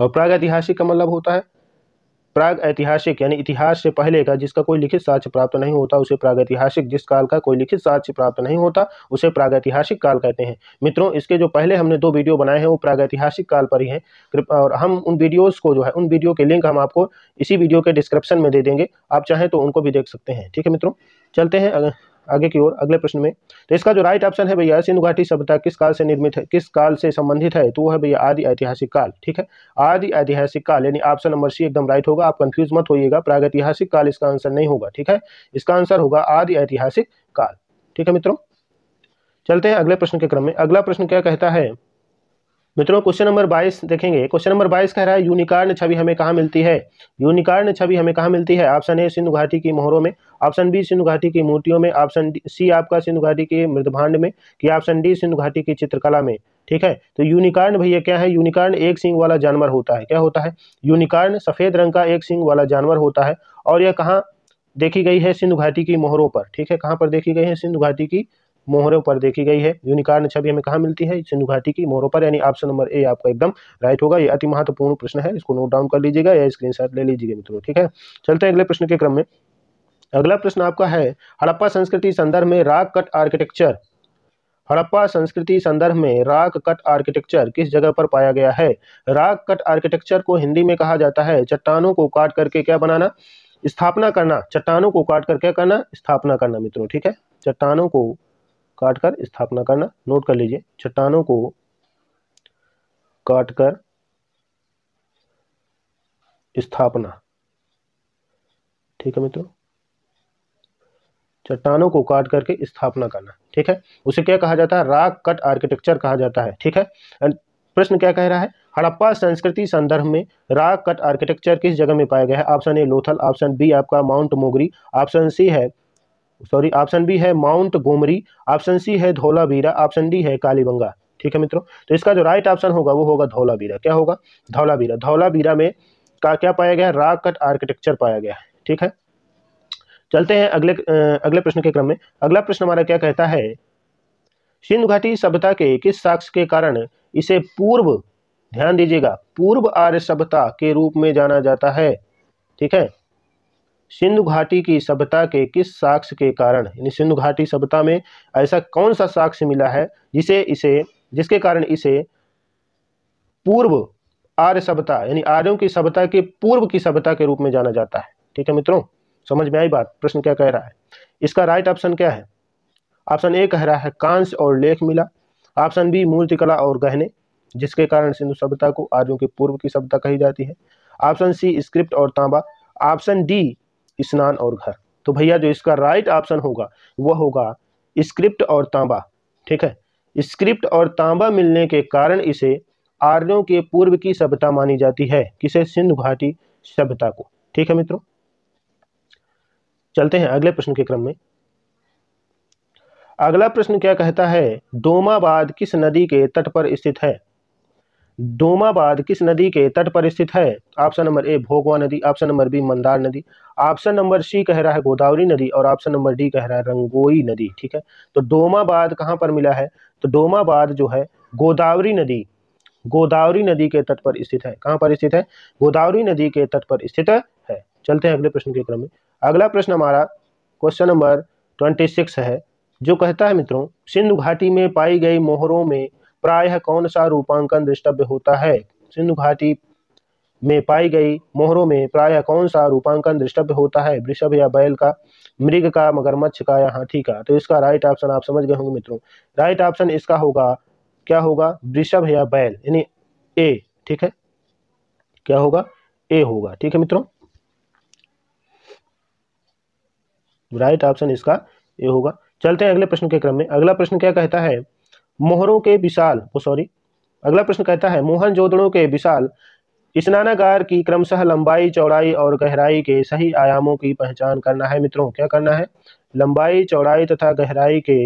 और प्रागैतिहासिक का मतलब होता है प्राग ऐतिहासिक यानी इतिहास से पहले का जिसका कोई लिखित साक्ष्य प्राप्त नहीं होता उसे प्राग ऐतिहासिक जिस काल का कोई लिखित साक्ष्य प्राप्त नहीं होता उसे प्राग ऐतिहासिक काल कहते हैं मित्रों इसके जो पहले हमने दो वीडियो बनाए हैं वो प्राग ऐतिहासिक काल पर ही हैं और हम उन वीडियोज़ को जो है उन वीडियो के लिंक हम आपको इसी वीडियो के डिस्क्रिप्शन में दे देंगे आप चाहें तो उनको भी देख सकते हैं ठीक है मित्रों चलते हैं आगे की ओर अगले प्रश्न में तो इसका जो राइट ऑप्शन है भैया सिंधु घाटी सभ्यता किस काल से निर्मित है किस काल से संबंधित है तो वो है भैया आदि ऐतिहासिक काल ठीक है आदि ऐतिहासिक काल यानी ऑप्शन नंबर सी एकदम राइट होगा आप कंफ्यूज मत होइएगा प्रागैतिहासिक काल इसका आंसर नहीं होगा ठीक है इसका आंसर होगा आदि ऐतिहासिक काल ठीक है मित्रों चलते हैं अगले प्रश्न के क्रम में अगला प्रश्न क्या कहता है मित्रों क्वेश्चन नंबर बाईस देखेंगे क्वेश्चन नंबर बाईस कह रहा है यूनिकार्न छवि हमें कहाँ मिलती है यूनिकार्न छवि हमें कहाँ मिलती है ऑप्शन ए सिंधु घाटी की मोहरों में ऑप्शन बी सिंधु घाटी की मूर्तियों में ऑप्शन सी आपका सिंधु घाटी के मृदभांड में कि ऑप्शन डी सिंधु घाटी की चित्रकला में ठीक है तो यूनिकार्न भैया क्या है यूनिकार्न एक सिंह वाला जानवर होता है क्या होता है यूनिकार्न सफ़ेद रंग का एक सिंह वाला जानवर होता है और यह कहाँ देखी गई है सिंधु घाटी की मोहरों पर ठीक है कहाँ पर देखी गई है सिंधु घाटी की मोहरों पर देखी गई है यूनिकार्न छवि हमें कहाँ मिलती है सिंधु घाटी की मोहरों पर यानी ऑप्शन नंबर ए आपका एकदम राइट होगा ये अति महत्वपूर्ण प्रश्न है इसको नोट डाउन कर लीजिएगा या स्क्रीन ले लीजिएगा मित्रों ठीक है चलते हैं अगले प्रश्न के क्रम में अगला प्रश्न आपका है हड़प्पा संस्कृति संदर्भ में राग कट आर्किटेक्चर हड़प्पा संस्कृति संदर्भ में राग कट आर्किटेक्चर किस जगह पर पाया गया है राग कट आर्किटेक्चर को हिंदी में कहा जाता है चट्टानों को काट करके क्या बनाना स्थापना करना चट्टानों को काट करके क्या करना स्थापना करना मित्रों ठीक है चट्टानों को काटकर स्थापना करना नोट कर लीजिए चट्टानों को काटकर स्थापना ठीक है मित्रों चट्टानों को काट करके स्थापना करना ठीक है उसे क्या कहा जाता है राग कट आर्किटेक्चर कहा जाता है ठीक है एंड प्रश्न क्या कह रहा है हड़प्पा संस्कृति संदर्भ में राग कट आर्किटेक्चर किस जगह में पाया गया है option A Lothal option B आपका माउंट मोगरी ऑप्शन सी है सॉरी ऑप्शन बी है माउंट गोमरी ऑप्शन सी है धौलावीरा ऑप्शन डी है कालीबंगा ठीक है मित्रों तो इसका जो राइट ऑप्शन होगा वो होगा धौलावीरा क्या होगा धौलावीरा धौलावीरा में का क्या पाया गया राग कट आर्किटेक्चर पाया गया ठीक है चलते हैं अगले अगले प्रश्न के क्रम में अगला प्रश्न हमारा क्या कहता है सिंधु घाटी सभ्यता के किस साक्ष के कारण इसे पूर्व ध्यान दीजिएगा पूर्व आर्य सभ्यता के रूप में जाना जाता है ठीक है सिंधु घाटी की सभ्यता के किस साक्ष्य के कारण यानी सिंधु घाटी सभ्यता में ऐसा कौन सा साक्ष्य मिला है जिसे इसे जिसके कारण इसे पूर्व आर्य सभ्यता यानी आर्यों की सभ्यता के पूर्व की सभ्यता के रूप में जाना जाता है ठीक है मित्रों समझ में आई बात प्रश्न क्या कह रहा है इसका राइट ऑप्शन क्या है ऑप्शन ए कह रहा है कांस और लेख मिला ऑप्शन बी मूर्तिकला और गहने जिसके कारण सिंधु सभ्यता को आर्यों के पूर्व की सभ्यता कही जाती है ऑप्शन सी स्क्रिप्ट और तांबा ऑप्शन डी स्नान और घर तो भैया जो इसका राइट ऑप्शन होगा वह होगा स्क्रिप्ट और तांबा ठीक है स्क्रिप्ट और तांबा मिलने के कारण इसे आर्यों के पूर्व की सभ्यता मानी जाती है किसे सिंधु घाटी सभ्यता को ठीक है मित्रों चलते हैं अगले प्रश्न के क्रम में अगला प्रश्न क्या कहता है डोमाबाद किस नदी के तट पर स्थित है दोमाबाद किस नदी के तट पर स्थित है ऑप्शन नंबर ए भोगवा नदी ऑप्शन नंबर बी मंदार नदी ऑप्शन नंबर सी कह रहा है गोदावरी नदी और ऑप्शन नंबर डी कह रहा है रंगोई नदी ठीक है तो डोमाबाद कहाँ पर मिला है तो डोमाबाद जो है गोदावरी नदी गोदावरी नदी के तट पर स्थित है कहाँ पर स्थित है गोदावरी नदी के तट पर स्थित है चलते हैं अगले प्रश्न के क्रम में अगला प्रश्न हमारा क्वेश्चन नंबर ट्वेंटी सिक्स है जो कहता है मित्रों सिंधु घाटी में पाई गई मोहरों में प्रायः कौन सा रूपांकन दृष्टव्य होता है सिंधु घाटी में पाई गई मोहरों में प्रायः कौन सा रूपांकन दृष्टव्य होता है वृषभ या बैल का मृग का मगरमच्छ का या हाथी का तो इसका राइट ऑप्शन आप समझ गए होंगे मित्रों राइट ऑप्शन इसका होगा क्या होगा वृषभ या बैल यानी ए ठीक है क्या होगा ए होगा ठीक है मित्रों राइट ऑप्शन इसका ए होगा चलते हैं अगले प्रश्न के क्रम में अगला प्रश्न क्या कहता है मोहरों के विशाल सॉरी अगला प्रश्न कहता है मोहन जोदड़ों के विशाल स्नानागार की क्रमशः लंबाई चौड़ाई और गहराई के सही आयामों की पहचान करना है मित्रों क्या करना है लंबाई चौड़ाई तथा गहराई के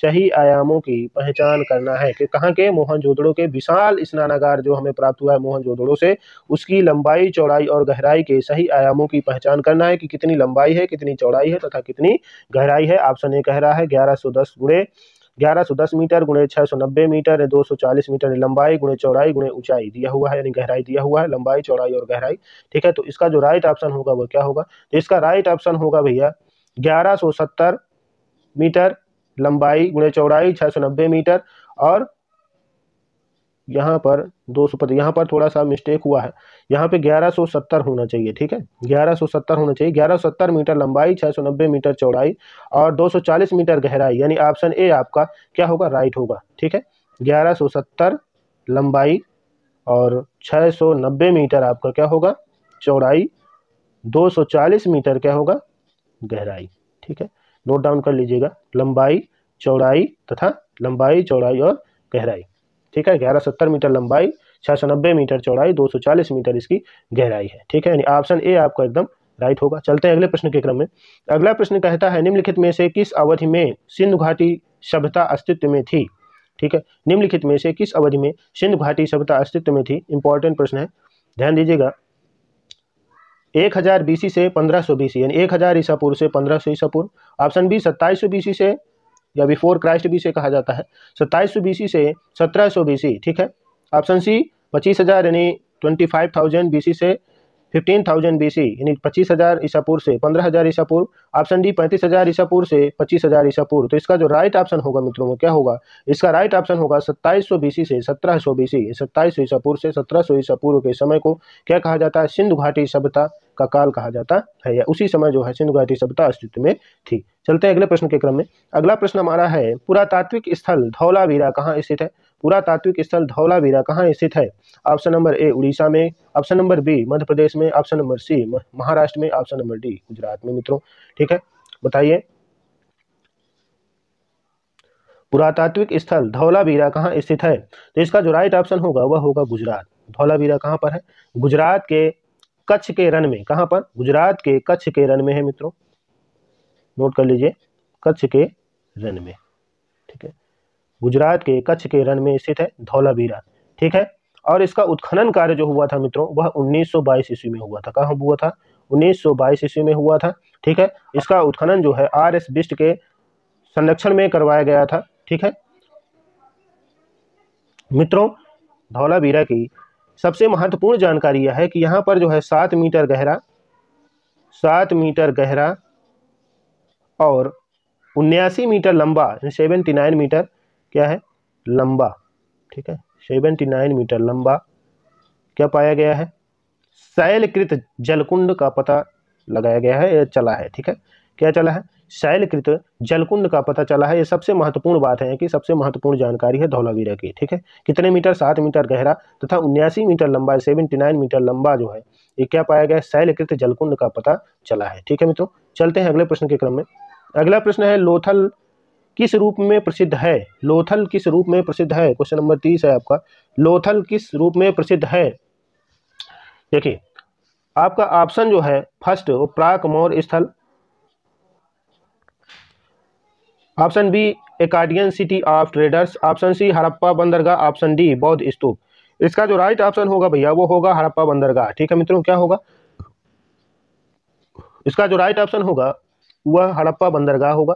सही आयामों की पहचान करना है कि कहाँ के मोहन जोदड़ों के विशाल स्नानागार जो हमें प्राप्त हुआ है मोहन जोदड़ों से उसकी लंबाई चौड़ाई और गहराई के सही आयामों की पहचान करना है कि कितनी लंबाई है कितनी चौड़ाई है तथा कितनी गहराई है ऑप्शन ए कह रहा है ग्यारह सौ दस गुड़े ग्यारह सौ दस मीटर गुणे छः सौ नब्बे मीटर दो सौ चालीस मीटर लंबाई गुणे चौड़ाई गुणे ऊंचाई दिया हुआ है यानी गहराई दिया हुआ है लंबाई चौड़ाई और गहराई ठीक है तो इसका जो राइट ऑप्शन होगा वो क्या होगा तो इसका राइट ऑप्शन होगा भैया ग्यारह सौ सत्तर मीटर लंबाई गुणे चौड़ाई छः सौ नब्बे मीटर और यहाँ पर दो सौ यहाँ पर थोड़ा सा मिस्टेक हुआ है यहाँ पे 1170 होना चाहिए ठीक है 1170 होना चाहिए 1170 मीटर लंबाई 690 मीटर चौड़ाई और 240 मीटर गहराई यानी ऑप्शन ए आपका क्या होगा राइट होगा ठीक है 1170 लंबाई और 690 मीटर आपका क्या होगा चौड़ाई 240 मीटर क्या होगा गहराई ठीक है नोट डाउन कर लीजिएगा लंबाई चौड़ाई तथा लंबाई चौड़ाई और गहराई ठीक है ग्यारह सत्तर मीटर लंबाई छः सौ नब्बे मीटर चौड़ाई दो सौ चालीस मीटर इसकी गहराई है ठीक है यानी ऑप्शन ए आपका एकदम राइट होगा चलते हैं अगले प्रश्न के क्रम में अगला प्रश्न कहता है निम्नलिखित में से किस अवधि में सिंधु घाटी सभ्यता अस्तित्व में थी ठीक है निम्नलिखित में से किस अवधि में सिंधु घाटी सभ्यता अस्तित्व में थी इंपॉर्टेंट प्रश्न है ध्यान दीजिएगा एक हज़ार बीसी से पंद्रह सौ बीसी यानी एक हज़ार ईसा पूर्व से पंद्रह सौ ईसा पूर्व ऑप्शन बी सत्ताईस सौ बीसी से या बिफोर क्राइस्ट बी से कहा जाता है सत्ताईस सौ बीसी से सत्रह सौ बीसी ठीक है ऑप्शन सी पच्चीस हज़ार यानी ट्वेंटी फाइव थाउजेंड बीसी से फिफ्टीन थाउजेंड बी सी यानी पच्चीस हज़ार ईसा पूर्व से पंद्रह हज़ार ईसा पूर्व ऑप्शन डी पैंतीस हज़ार ईसा पूर्व से पच्चीस हज़ार ईसा पूर्व तो इसका जो राइट ऑप्शन होगा मित्रों वो क्या होगा इसका राइट ऑप्शन होगा सत्ताईस सौ बीसी से सत्रह सौ बीसी सत्ताईस सौ ईसा पूर्व से सत्रह सौ ईसा पूर्व के समय को क्या कहा जाता है सिंधु घाटी सभ्यता का काल कहा जाता है या उसी समय जो है सिंधु घाटी सभ्यता अस्तित्व में थी चलते हैं अगले प्रश्न के क्रम में अगला प्रश्न हमारा है पुरातात्विक स्थल धौलावीरा कहाँ स्थित है पुरातात्विक स्थल धौलावीरा कहाँ स्थित है ऑप्शन नंबर ए उड़ीसा में option number B Madhya Pradesh में ऑप्शन नंबर सी महाराष्ट्र में ऑप्शन नंबर डी गुजरात में मित्रों ठीक है बताइए पुरातात्विक स्थल धौलावीरा कहाँ स्थित है तो इसका जो राइट ऑप्शन होगा वह होगा गुजरात धौलावीरा कहाँ पर है गुजरात के कच्छ के रन में कहाँ पर गुजरात के कच्छ के रन में है मित्रों नोट कर लीजिए कच्छ के रन में ठीक है गुजरात के कच्छ के रण में स्थित है धौलावीरा ठीक है और इसका उत्खनन कार्य जो हुआ था मित्रों वह 1922 ईस्वी में हुआ था कहाँ हुआ था 1922 ईस्वी में हुआ था ठीक है इसका उत्खनन जो है आर एस बिस्ट के संरक्षण में करवाया गया था ठीक है मित्रों धौलावीरा की सबसे महत्वपूर्ण जानकारी यह है कि यहाँ पर जो है सात मीटर गहरा सात मीटर गहरा और उन्यासी मीटर लंबा सेवेंटी नाइन मीटर क्या है लंबा ठीक है सेवेंटी नाइन मीटर लंबा क्या पाया गया है शैलकृत जलकुंड का पता लगाया गया है या चला है ठीक है क्या चला है शैलकृत जलकुंड का पता चला है ये सबसे महत्वपूर्ण बात है कि सबसे महत्वपूर्ण जानकारी है धौलावीरा की ठीक है कितने मीटर सात मीटर गहरा तथा उन्यासी मीटर लंबा सेवेंटी नाइन मीटर लंबा जो है ये क्या पाया गया है शैलकृत जलकुंड का पता चला है ठीक है मित्रों चलते हैं अगले प्रश्न के क्रम में अगला प्रश्न है लोथल किस रूप में प्रसिद्ध है लोथल किस रूप में प्रसिद्ध है क्वेश्चन नंबर तीस है आपका लोथल किस रूप में प्रसिद्ध है देखिए आपका ऑप्शन जो है फर्स्ट प्राक मौर स्थल option B Akkadian city of traders option C Harappa बंदरगाह ऑप्शन डी बौद्ध स्तूप इसका जो राइट ऑप्शन होगा भैया वो होगा हड़प्पा बंदरगाह ठीक है मित्रों क्या होगा इसका जो राइट ऑप्शन होगा वह हड़प्पा बंदरगाह होगा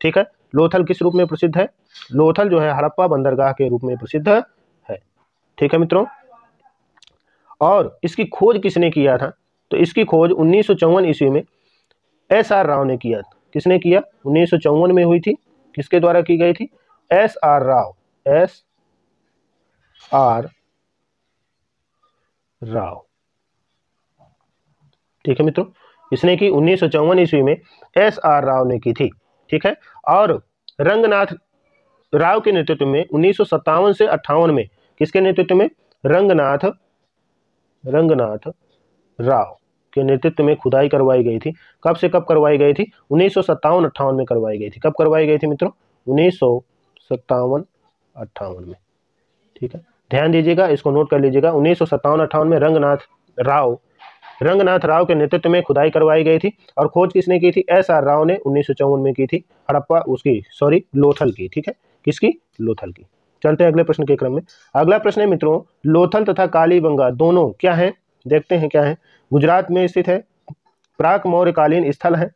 ठीक है लोथल किस रूप में प्रसिद्ध है लोथल जो है हड़प्पा बंदरगाह के रूप में प्रसिद्ध है ठीक है मित्रों और इसकी खोज किसने किया था तो इसकी खोज उन्नीस ईस्वी में एस आर राव ने किया किसने किया उन्नीस में हुई थी किसके द्वारा की गई थी S R Rao S R Rao ठीक है मित्रों इसने की उन्नीस ईस्वी में एस आर राव ने की थी ठीक है और रंगनाथ राव के नेतृत्व में उन्नीस से अट्ठावन में किसके नेतृत्व में रंगनाथ रंगनाथ राव के नेतृत्व में खुदाई करवाई गई थी कब से कब करवाई गई थी उन्नीस सौ अट्ठावन में करवाई गई थी कब करवाई गई थी मित्रों उन्नीस सौ अट्ठावन में ठीक है ध्यान दीजिएगा इसको नोट कर लीजिएगा उन्नीस सौ अट्ठावन में रंगनाथ राव रंगनाथ राव के नेतृत्व में खुदाई करवाई गई थी और खोज किसने की थी एस आर राव ने उन्नीस में की थी हड़प्पा उसकी सॉरी लोथल की ठीक है किसकी लोथल की चलते हैं अगले प्रश्न के क्रम में अगला प्रश्न है मित्रों लोथल तथा कालीबंगा दोनों क्या है देखते हैं क्या है गुजरात में स्थित है प्राक मौर्यकालीन स्थल है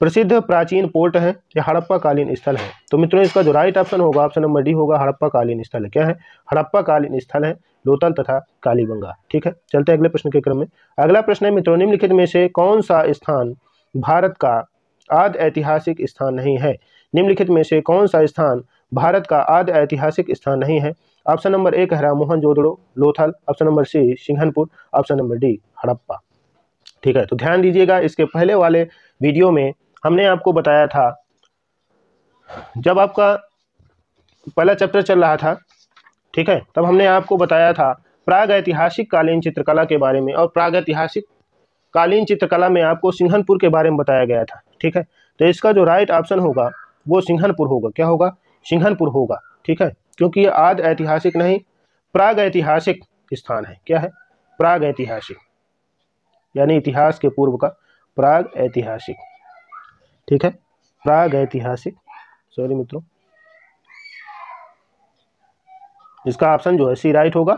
प्रसिद्ध प्राचीन पोर्ट है या हड़प्पा कालीन स्थल है तो मित्रों इसका जो राइट ऑप्शन होगा ऑप्शन नंबर डी होगा हड़प्पा कालीन स्थल क्या है हड़प्पा कालीन स्थल है लोतल तथा कालीबंगा ठीक है चलते अगले प्रश्न के क्रम में अगला प्रश्न है मित्रों निम्नलिखित में से कौन सा स्थान भारत का आद ऐतिहासिक स्थान नहीं है निम्नलिखित में से कौन सा स्थान भारत का आद ऐतिहासिक स्थान नहीं है ऑप्शन नंबर एक है रामोहन जोदड़ो Lothal option number C Singhanpur option number D Harappa ठीक है तो ध्यान दीजिएगा इसके पहले वाले वीडियो में हमने आपको बताया था जब आपका पहला चैप्टर चल रहा था ठीक है तब हमने आपको बताया था प्राग ऐतिहासिक कालीन चित्रकला के बारे में और प्राग ऐतिहासिक कालीन चित्रकला में आपको सिंहनपुर के बारे में बताया गया था ठीक है तो इसका जो राइट ऑप्शन होगा वो सिंहनपुर होगा क्या होगा सिंहनपुर होगा ठीक है क्योंकि ये आज ऐतिहासिक नहीं प्राग ऐतिहासिक स्थान है क्या है प्राग ऐतिहासिक यानी इतिहास के पूर्व का प्राग ऐतिहासिक ठीक है प्राग ऐतिहासिक सॉरी मित्रों इसका ऑप्शन जो है सी राइट होगा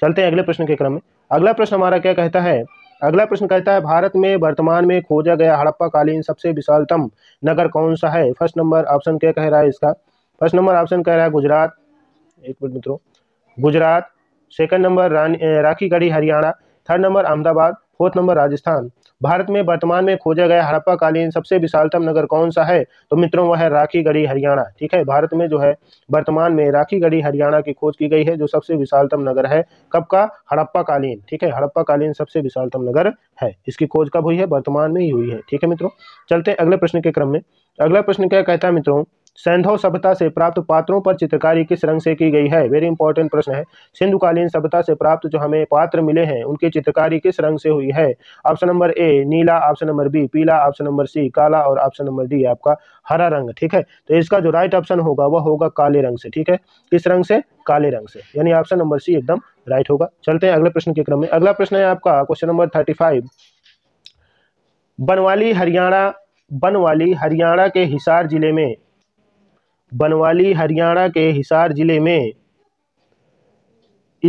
चलते हैं अगले प्रश्न के क्रम में अगला प्रश्न हमारा क्या कहता है अगला प्रश्न कहता है भारत में वर्तमान में खोजा गया हड़प्पा कालीन सबसे विशालतम नगर कौन सा है फर्स्ट नंबर ऑप्शन क्या कह रहा है इसका फर्स्ट नंबर ऑप्शन कह रहा है गुजरात एक मिनट मित्रों गुजरात सेकंड नंबर रानी Rakhigarhi Haryana third number Ahmedabad fourth number Rajasthan Bharat में वर्तमान में खोजा गया हड़प्पा कालीन सबसे विशालतम नगर कौन सा है तो मित्रों वह है राखी गढ़ी हरियाणा ठीक है भारत में जो है वर्तमान में राखी गढ़ी हरियाणा की खोज की गई है जो सबसे विशालतम नगर है कब का हड़प्पा कालीन ठीक है हड़प्पा कालीन सबसे विशालतम नगर है इसकी खोज कब हुई है वर्तमान में ही हुई है ठीक है मित्रों चलते अगले प्रश्न के क्रम में अगला प्रश्न क्या कहता है मित्रों सैंधव सभ्यता से प्राप्त पात्रों पर चित्रकारी किस रंग से की गई है वेरी इंपॉर्टेंट प्रश्न है सिंधुकालीन सभ्यता से प्राप्त जो हमें पात्र मिले हैं उनकी चित्रकारी किस रंग से हुई है ऑप्शन नंबर ए नीला ऑप्शन नंबर बी पीला ऑप्शन नंबर सी काला और ऑप्शन नंबर डी आपका हरा रंग ठीक है तो इसका जो राइट ऑप्शन होगा वह होगा काले रंग से ठीक है किस रंग से काले रंग से यानी ऑप्शन नंबर सी एकदम राइट होगा चलते हैं अगले प्रश्न के क्रम में अगला प्रश्न है आपका question number thirty five Banawali Haryana Banawali Haryana के हिसार जिले में बनवाली हरियाणा के हिसार जिले में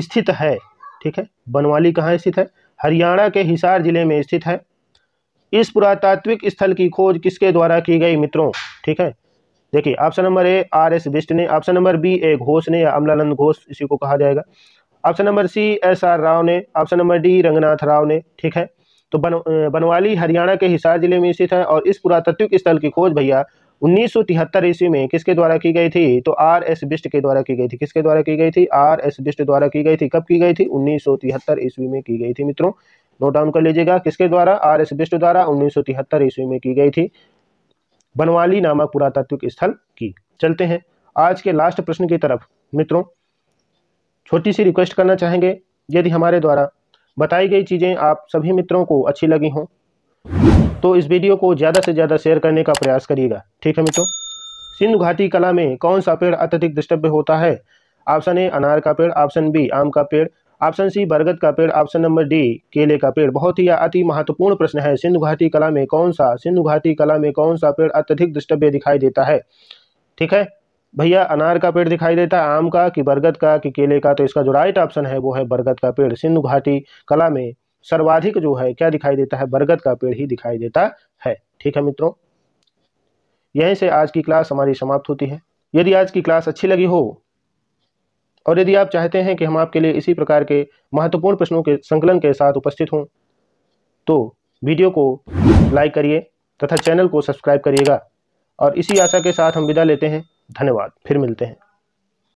स्थित है ठीक है बनवाली कहाँ स्थित है हरियाणा के हिसार जिले में स्थित है इस पुरातात्विक स्थल की खोज किसके द्वारा की गई मित्रों ठीक है देखिए option number A R S Bisht ने option number B A Ghosh ने या अमलानंद घोष इसी को कहा जाएगा option number C S R Rao ने option number D Ranganath Rao ने ठीक है तो बन बनवाली हरियाणा के हिसार जिले में स्थित है और इस पुरातत्विक स्थल की खोज भैया उन्नीस ईस्वी में किसके द्वारा की गई थी तो आर एस बिस्ट के द्वारा की गई थी किसके द्वारा की गई थी आर एस बिस्ट द्वारा की गई थी कब की गई थी उन्नीस ईस्वी में की गई थी मित्रों नोट डाउन कर लीजिएगा किसके द्वारा आर एस बिस्ट द्वारा उन्नीस ईस्वी में की गई थी बनवाली नामक पुरातात्विक स्थल की चलते हैं आज के लास्ट प्रश्न की तरफ मित्रों छोटी सी रिक्वेस्ट करना चाहेंगे यदि हमारे द्वारा बताई गई चीज़ें आप सभी मित्रों को अच्छी लगी हों तो इस वीडियो को ज़्यादा से ज़्यादा शेयर करने का प्रयास करिएगा ठीक है मित्रों सिंधु घाटी कला में कौन सा पेड़ अत्यधिक दृष्टव्य होता है ऑप्शन ए अनार का पेड़ ऑप्शन बी आम का पेड़ ऑप्शन सी बरगद का पेड़ ऑप्शन नंबर डी केले का पेड़ बहुत ही अति महत्वपूर्ण प्रश्न है सिंधु घाटी कला में कौन सा सिंधु घाटी कला में कौन सा पेड़ अत्यधिक दृष्टव्य दिखाई देता है ठीक है भैया अनार का पेड़ दिखाई देता है आम का कि बरगद का कि केले का तो इसका जो राइट ऑप्शन है वो है बरगद का पेड़ सिंधु घाटी कला में सर्वाधिक जो है क्या दिखाई देता है बरगद का पेड़ ही दिखाई देता है ठीक है मित्रों यहीं से आज की क्लास हमारी समाप्त होती है यदि आज की क्लास अच्छी लगी हो और यदि आप चाहते हैं कि हम आपके लिए इसी प्रकार के महत्वपूर्ण प्रश्नों के संकलन के साथ उपस्थित हों तो वीडियो को लाइक करिए तथा चैनल को सब्सक्राइब करिएगा और इसी आशा के साथ हम विदा लेते हैं धन्यवाद फिर मिलते हैं